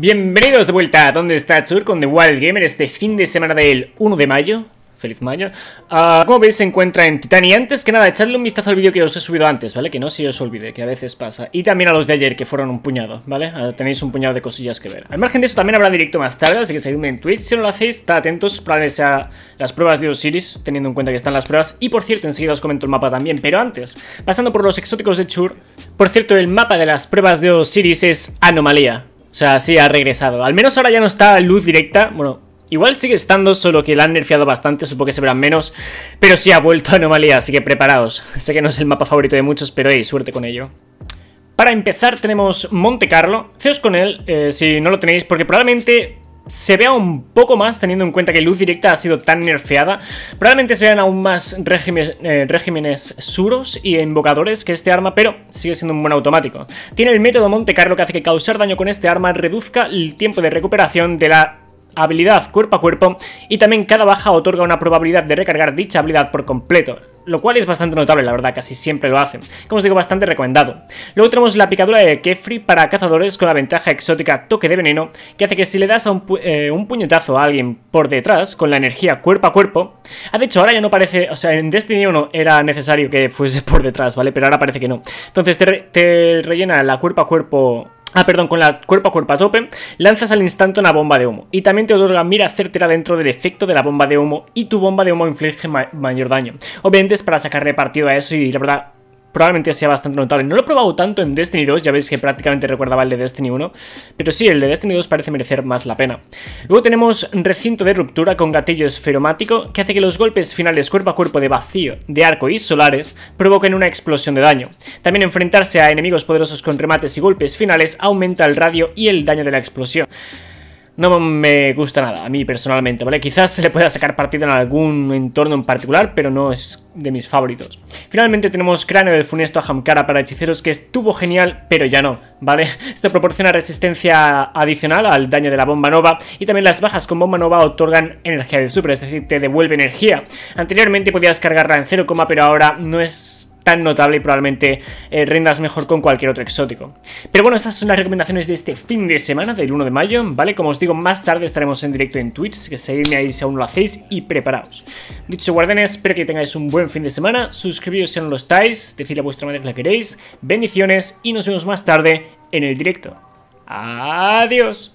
Bienvenidos de vuelta a donde está Chur? con The Wild Gamer este fin de semana del 1 de mayo feliz mayo. Ah, como veis, se encuentra en Titan. antes que nada, echadle un vistazo al vídeo que os he subido antes, ¿vale? Que no se os olvide, que a veces pasa. Y también a los de ayer, que fueron un puñado, ¿vale? Ah, tenéis un puñado de cosillas que ver. Al margen de eso, también habrá directo más tarde, así que seguidme en Twitch. Si no lo hacéis, estad atentos, planes a las pruebas de Osiris, teniendo en cuenta que están las pruebas. Y por cierto, enseguida os comento el mapa también. Pero antes, pasando por los exóticos de Chur, por cierto, el mapa de las pruebas de Osiris es Anomalía. O sea, sí, ha regresado. Al menos ahora ya no está luz directa. Bueno, igual sigue estando, solo que la han nerfeado bastante, supongo que se verán menos. Pero sí ha vuelto a anomalía, así que preparaos. Sé que no es el mapa favorito de muchos, pero hey, suerte con ello. Para empezar tenemos Monte Carlo, Ceos con él, eh, si no lo tenéis, porque probablemente se vea un poco más, teniendo en cuenta que luz directa ha sido tan nerfeada. Probablemente se vean aún más eh, regímenes suros y invocadores que este arma, pero sigue siendo un buen automático. Tiene el método Monte Carlo que hace que causar daño con este arma reduzca el tiempo de recuperación de la habilidad cuerpo a cuerpo y también cada baja otorga una probabilidad de recargar dicha habilidad por completo lo cual es bastante notable, la verdad, casi siempre lo hacen. Como os digo, bastante recomendado. Luego tenemos la picadura de Kefri para cazadores con la ventaja exótica Toque de Veneno, que hace que si le das a un, eh, puñetazo a alguien por detrás, con la energía cuerpo a cuerpo, Ha ah, dicho, ahora ya no parece, o sea, en Destiny 1 era necesario que fuese por detrás, ¿vale? Pero ahora parece que no. Entonces te, te rellena la cuerpo a cuerpo Ah, perdón, con la cuerpo a cuerpo a tope, lanzas al instante una bomba de humo. Y también te otorga mira certera dentro del efecto de la bomba de humo y tu bomba de humo inflige mayor daño. Obviamente es para sacarle partido a eso y la verdad probablemente sea bastante notable. No lo he probado tanto en Destiny 2, ya veis que prácticamente recordaba el de Destiny 1, pero sí, el de Destiny 2 parece merecer más la pena. Luego tenemos recinto de ruptura con gatillo esferomático, que hace que los golpes finales cuerpo a cuerpo de vacío, de arco y solares provoquen una explosión de daño. También enfrentarse a enemigos poderosos con remates y golpes finales aumenta el radio y el daño de la explosión no me gusta nada, a mí personalmente, ¿vale? Quizás se le pueda sacar partido en algún entorno en particular, pero no es de mis favoritos. Finalmente tenemos Cráneo del Funesto a Hamkara para hechiceros, que estuvo genial, pero ya no, ¿vale? Esto proporciona resistencia adicional al daño de la bomba nova, y también las bajas con bomba nova otorgan energía del super, es decir, te devuelve energía. Anteriormente podías cargarla en 0, pero ahora no es tan notable y probablemente eh, rendas mejor con cualquier otro exótico. Pero bueno, estas son las recomendaciones de este fin de semana, del 1 de mayo, ¿vale? Como os digo, más tarde estaremos en directo en Twitch, que seguidme ahí si aún lo hacéis y preparaos. Dicho guardenes espero que tengáis un buen fin de semana, suscribiros si aún no lo estáis, decidle a vuestra madre que la queréis, bendiciones y nos vemos más tarde en el directo. Adiós.